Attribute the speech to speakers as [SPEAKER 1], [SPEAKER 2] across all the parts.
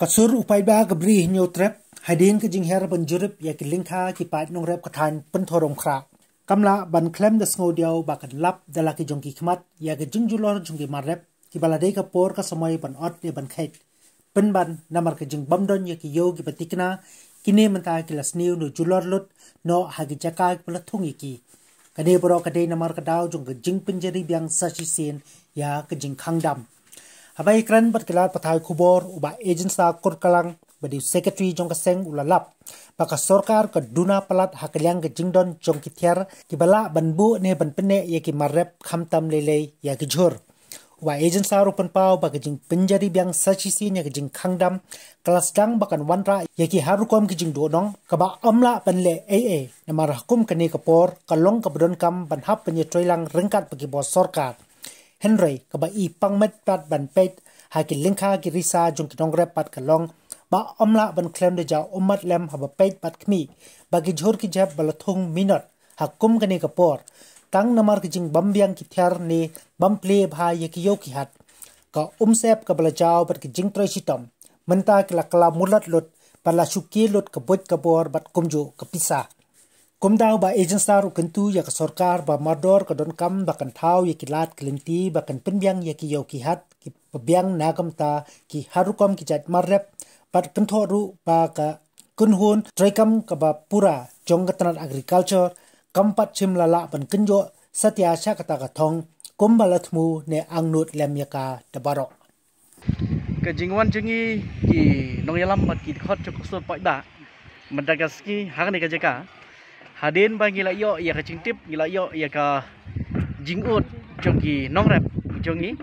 [SPEAKER 1] kasur upai ba gabri nyo trep hadin ke jing her ban jurip ya ki lingkha ki pat nong rep kathan pen thorom khra kamla ban klem da sngo diao ba kan lap dala ki jong ki khmat ya ke jing julor jung ki mar rep ki bala dei ka por ka samoi ban ot ne ban khait pen ban namar ka jing bam don ya ki yo ki patikna kini menta ki las niu no julor lut no ha ki jaka ki pala thung ki kane bro ka dei namar ka dau jung jing pinjari biang sachi sin ya ke jing khangdam Haba ikran bat kilat Kubor, uba agent sa kur kalang badi secretary jong keseng ulalap baka sorkar ke duna palat hakliang ke jingdon jong kitiar kibala banbu ne pene ye ki marrep khamtam lele ya ki jur. Uba agent sa rupan pau baka jing penjari biang sachi si ne ke jing khangdam kelas dang bakan wanra ye ki harukom ke jing donong kaba ba amla panle ee namar hukum kene ka por kalong ka bedon kam ban hap penye troilang rengkat bagi bos sorkar Henry kaba i pangmet pat ban pet hakin linka ki risa jung kinong rep pat kalong ba omla ban klem de ja umat lem haba pet pat kmi bagi jhor ki jab balathung minot hakum kane kapor tang namar ki jing bambiang ki thyar ne bample bha ye ki yo ki hat ka umsep ka bala jaw pat ki jing troy sitom menta ki la kala mulat lot pala shuki lot ka bot kapor bat kumjo ka pisa kom dau ba agent star u kentu ya ke sorkar ba mardor ke don kam ba kan thau ya kilat kelenti ba kan penbiang ya ki yau ki hat ki pebiang nagam ta ki harukom ki jat marrep ba kan ru ba ka kunhun trekam ka ba pura jongkatan agriculture kampat chim lala ban kenjo satya sha ta ka thong mu ne angnut lemyaka tabarok
[SPEAKER 2] ke jingwan jengi ki yalam bat ki khot chok so paida madagaski hakne ka jeka hadin bang gila yo ya ke cintip gila yo ya ka jingut jongi nongrep jongi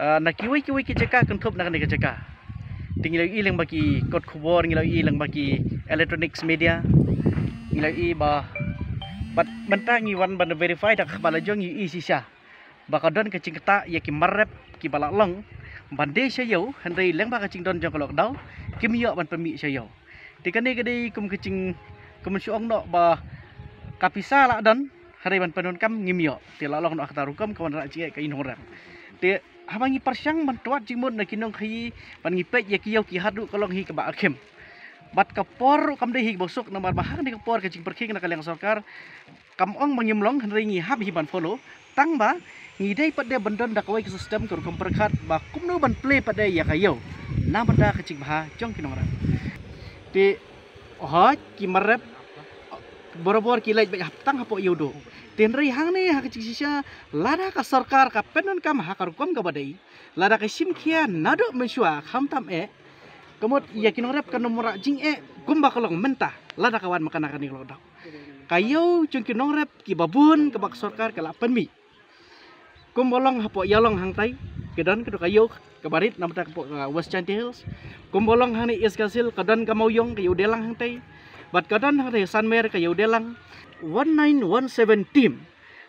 [SPEAKER 2] eh, na kiwi kiwi cekak ceka kentup na kene tinggal i ilang bagi kot kubor i ilang bagi electronics media ngila i ba bat iwan wan ban verify dak kepala jongi i sisa don ke cingketa ya ki marep ki balak long bande sayo handai leng ba ka cingdon jong kalau dau kim yo ban pemi sayo tikani gede kum kecing kemun ong no ba kapisa lah dan hari ban penun kam ngimyo ti la long rukam kawan ra ji ka inong ram ti habangi persyang ban tuat jimun na kinong khi ban ngipet ya kiyau ki hadu kalong hi ka ba akem bat kapor kam hi bosok nomor bahang di kapor jing perking na kaleng sarkar kam ong mengimlong ngi hab ban follow tang ba ngidei pada bendon dakwai ke sistem ke rukam perkat ba kumno ban play pada ya kayo na benda kecik bah jong kinong ram ti oh ki borobor kilai baik hatang hapo iodo tenri hangne hak cik sisa lada ka sarkar ka penon kam ha karukom lada ka sim nado mensua kam tam e kemot yakin orep ka nomor jing e gumba kolong mentah lada kawan makan akan ni lodok kayo cungki nongrep ki babun ka bak sarkar ka mi hapo yalong hang tai kedon kedo kayo kebarit namta ka west chantils kumbolong hang ni iskasil kedon ka moyong ka yodelang hang tai bat kadan hari san mer ka yeudelang 1917 team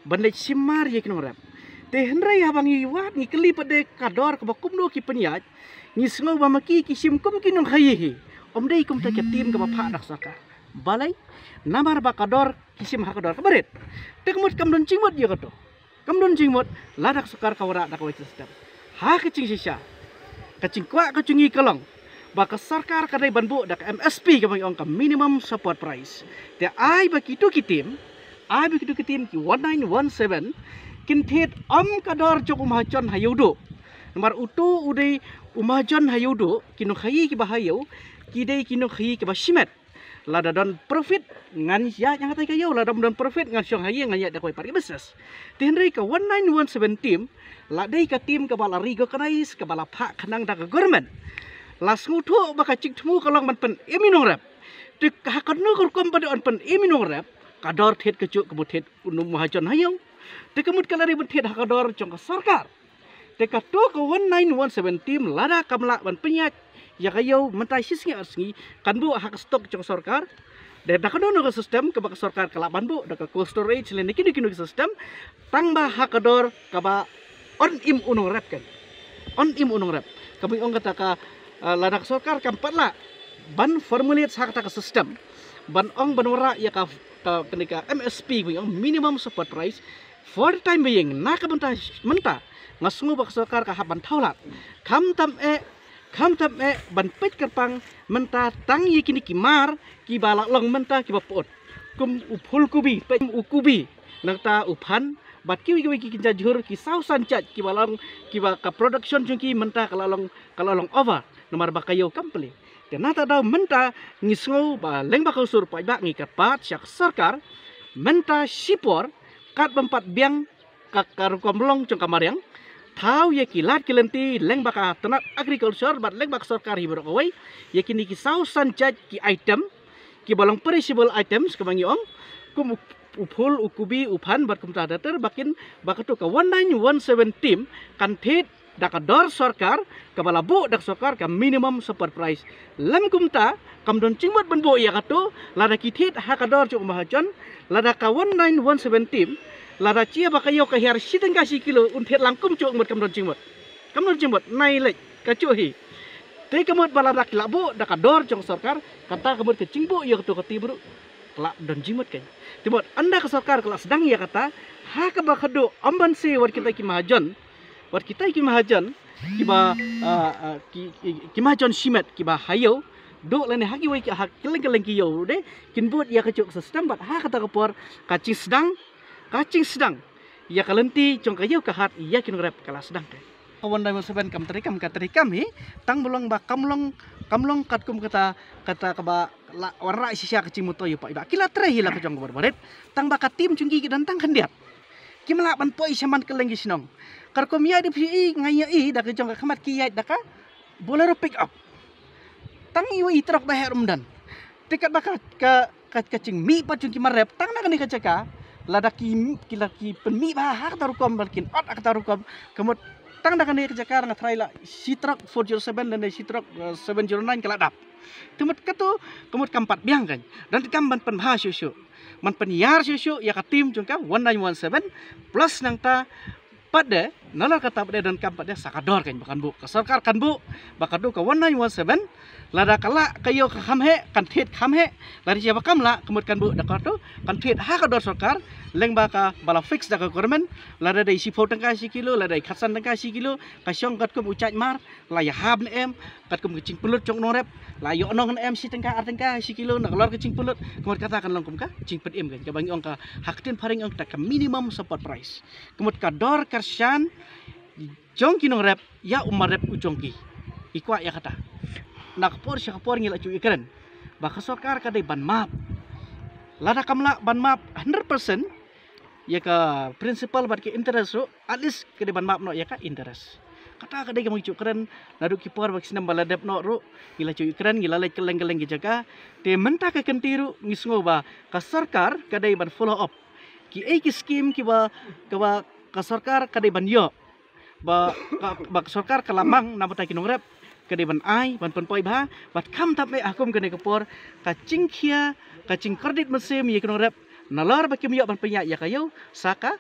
[SPEAKER 2] bandai simar yek nomrap te hendra ya bang iwat ni keli pade kador ka bakum do ki penyat ni sngau ba maki ki sim kum ki nong hayi om dei kum ta team ka bapha nak saka balai namar ba kador ki sim ha kador kabaret te kumut kam don cingmot ye kato kam don cingmot ladak sukar kawara dak wai sedap ha kecing sisa kecing kwa kecing kelong baka sarkar ಕಡೆ banbu dak MSP S P minimum support support price. Price ತೆ bagi ಬಕಿ ಟು ಕಿ bagi ಆಯ್ ಬಕಿ ಟು am kadar jok umhajon hayudo. nomor utu udai umhajon hayudo kinu khayi ki ki kidei kinu khayi ki bashimet lada don profit ngan ya yang kata kayo lada don profit ngan syong hayi ngan ya dak koi pari business tihenri ka 1917 team ladai ka team ka bala rigo kanais ka bala pha khanang government las ngutu baka cik kalau kalong man pen eminong rap tik ha kanu kur kom pada on pen eminong rap kador thet kecuk kebut thet unum mahajon hayong tik kemut kalari ben thet hakador jong sarkar tik 1917 lada kamla ban penyak ya kayo mentai sisngi arsingi kanbu hak stok jong sarkar dan dak sistem ke bak sarkar kalaban bu ke cold storage len kini kini sistem tangba hakador kaba on im unung rap kan on im unung rap kami ong kata Eh, ladak sokar lah, ban formulir sakta ke sistem ban ong ban wara ya ka kenika MSP gue yang minimum support price for time being nak ka menta ngasungu bak sokar ka haban taulat kam tam e kam tam e ban pet kerpang menta tang ye kini kimar ki balak long menta ki bapot kum uphul kubi pet ukubi nangta uphan bat kiwi kiwi kinja jur ki sausan chat ki balang ki ka production jung menta kalalong kalalong over nomor bakayo kampli tena daw menta ngisngau ba leng bakau sur pa ba ngi kapat syak sarkar menta sipor kat bempat biang kakar komlong cong kamariang tahu ya kilat kilenti leng baka tenat agriculture bat leng bak sarkar hibur kawai ya kini kisau sanjat ki item ki balong perishable items kemangi ong kum uphul ukubi uphan bat kumta datar bakin bakato ka 19117 kan tit Dakador dor sorkar kepala bu dak sorkar ka minimum super price lem kumta kam don cingmat ben bu ya kato lada kitit hakador cuk mahajan lada ka 1917 team lada cia bakayo ka hiar siteng kasi kilo unthet langkum cuk mat kam don cingmat kam don cingmat nai lek ka cuk hi te kamut bala dak labu daka dor sorkar kata kamut iya ke cingbu ya kato tibru kelak don jimat kan. Timot anda ke sorkar kelak sedang ya kata, ha kabakado amban si war kita ki বার kita কি মাহাজন ah, ah, ki, ki simet, simet kiba hayo do lene haki wai ki hak keleng keleng ki yo de kin buat ya kecuk sesedang bat ha kata kepor kacing sedang kacing sedang ya kalenti cong kayo ka hat ya kin grab kala sedang ke kawan dai musaben kam terikam ka terikam hi tang bolong ba kamlong long kam kat kum kata kata kaba la warna sia kecil muto yo pak kila tre hi la kecong baret tang ba tim cungki gigi dan tang kendiat kimla ban poi seman keleng ki sinong kar ya di i ngaya i da ke jong khamat ki yai da ka bolero pick up tang iwa i trok her umdan tikat ba ka ka kacing mi pa jung ki marep tang na ka ceka lada ki la ki pen mi ba hak tarukom balkin ot ak tarukom kemot tang da ka kerja na trai si trok 407 dan si trok 709 eh, keladap temut ketu kemut kampat biang kan dan kamban pen ha syu man pen yar susu ya ka tim jungka 1917 plus nang ta deh, nalar kata deh dan kampatnya sakador kan bukan bu kesarkar kan bu bakar du ke one nine one seven lada kala kayo ke kamhe kan tit kamhe lari siapa kam lah kemudian bu dakar tu kan tit ha kador sarkar leng baka bala fix dakar government lada dari isi photang ka si kilo lada kasan ka si kilo kasyong kat kum ucap mar la ya hab em kat kum kecing pelut cok norep layo nong em si tengka ar tengka si kilo nak lor kecing pelut kemot katakan long kum ka cing pet em kan kabang ong ka hakten paring ong tak minimum support price kemot ka dor kersian ki nong rep ya umar rep ki ikwa ya kata nak por si kapor ngila cu ikeren baka sokar kadai ban map lada kamla ban map 100% ya ka principal bat ke interest so at least kedai ban map no ya ka interest kata kada yang mangcu keren nadu kipor bak sinam baladep no ru gila cuy keren gila lai keleng keleng gejaka te menta ke kentiru ngisngo ba ka sarkar kada iban follow up ki ei eh, skim ki ba ka ba ka sarkar kada iban yo ba ka ba sarkar ka lamang na bata ki kada ban ai ban pon poi ba bat kam tap me akum kene kepor ka cingkia ka cing kredit mesem ye ki nongrep nalar baki ya yo ban penyak ya kayo saka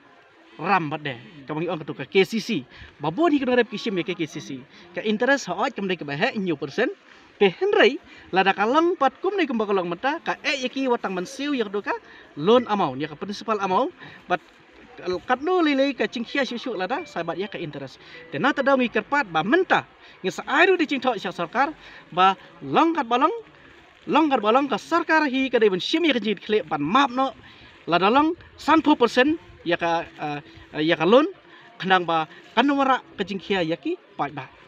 [SPEAKER 2] ram deh kamu kamang tu ketuk KCC babu ni kedorep kisim ya KCC ke interest hoat kamde ke bah new person ke henry lada kalang pat kum ne kumba kalang mata ke e eh, yaki watang mansiu yak ke loan amau ya ke principal amount bat katno lele ka cingkhia syusuk lada bat ya ke interest dan na tadau ngi pat ba menta ngi sa airu di cingthok sya sarkar ba langkat balong langkat balong ka sarkar hi ka debun simi ka jit khle ban map ya no lada long persen yaka uh, eh, eh, yaka lon kanang ba kanumara kajingkia yaki pai